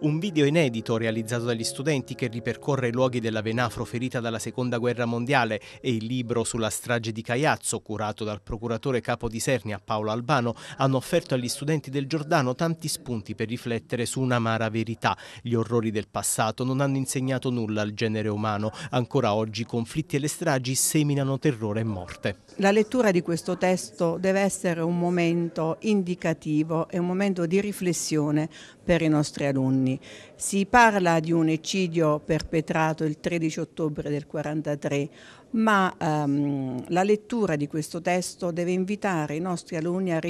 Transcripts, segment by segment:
un video inedito realizzato dagli studenti che ripercorre i luoghi della Venafro ferita dalla Seconda Guerra Mondiale e il libro sulla strage di Caiazzo, curato dal procuratore capo di Sernia Paolo Albano, hanno offerto agli studenti del Giordano tanti spunti per riflettere su un'amara verità. Gli orrori del passato non hanno insegnato nulla al genere umano. Ancora oggi i conflitti e le stragi seminano terrore e morte. La lettura di questo testo deve essere un momento indicativo, e un momento di riflessione per i nostri alunni nonni. Si parla di un eccidio perpetrato il 13 ottobre del 1943, ma ehm, la lettura di questo testo deve invitare i nostri alunni a, a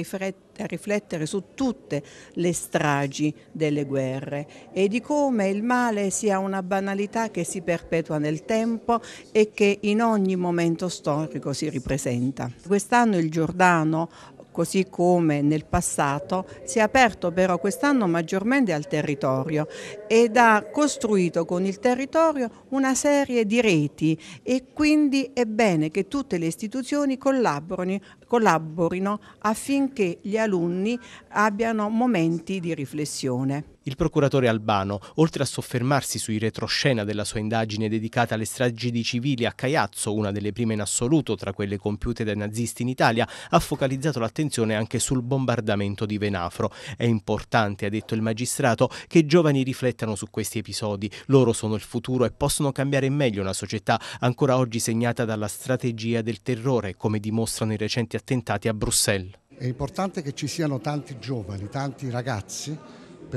riflettere su tutte le stragi delle guerre e di come il male sia una banalità che si perpetua nel tempo e che in ogni momento storico si ripresenta. Quest'anno il Giordano così come nel passato, si è aperto però quest'anno maggiormente al territorio ed ha costruito con il territorio una serie di reti e quindi è bene che tutte le istituzioni collaborino, collaborino affinché gli alunni abbiano momenti di riflessione. Il procuratore Albano, oltre a soffermarsi sui retroscena della sua indagine dedicata alle stragi di civili a Caiazzo, una delle prime in assoluto tra quelle compiute dai nazisti in Italia, ha focalizzato l'attenzione anche sul bombardamento di Venafro. È importante, ha detto il magistrato, che i giovani riflettano su questi episodi. Loro sono il futuro e possono cambiare in meglio una società ancora oggi segnata dalla strategia del terrore, come dimostrano i recenti attentati a Bruxelles. È importante che ci siano tanti giovani, tanti ragazzi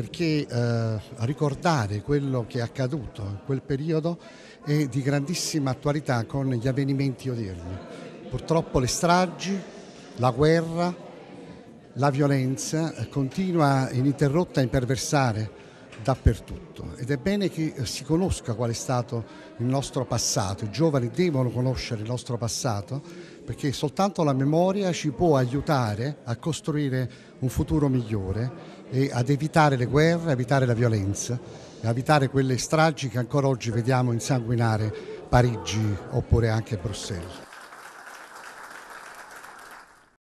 perché eh, ricordare quello che è accaduto in quel periodo è di grandissima attualità con gli avvenimenti odierni. Purtroppo le stragi, la guerra, la violenza eh, continua ininterrotta a imperversare dappertutto ed è bene che eh, si conosca qual è stato il nostro passato, i giovani devono conoscere il nostro passato perché soltanto la memoria ci può aiutare a costruire un futuro migliore e ad evitare le guerre, evitare la violenza, evitare quelle stragi che ancora oggi vediamo insanguinare Parigi oppure anche Bruxelles.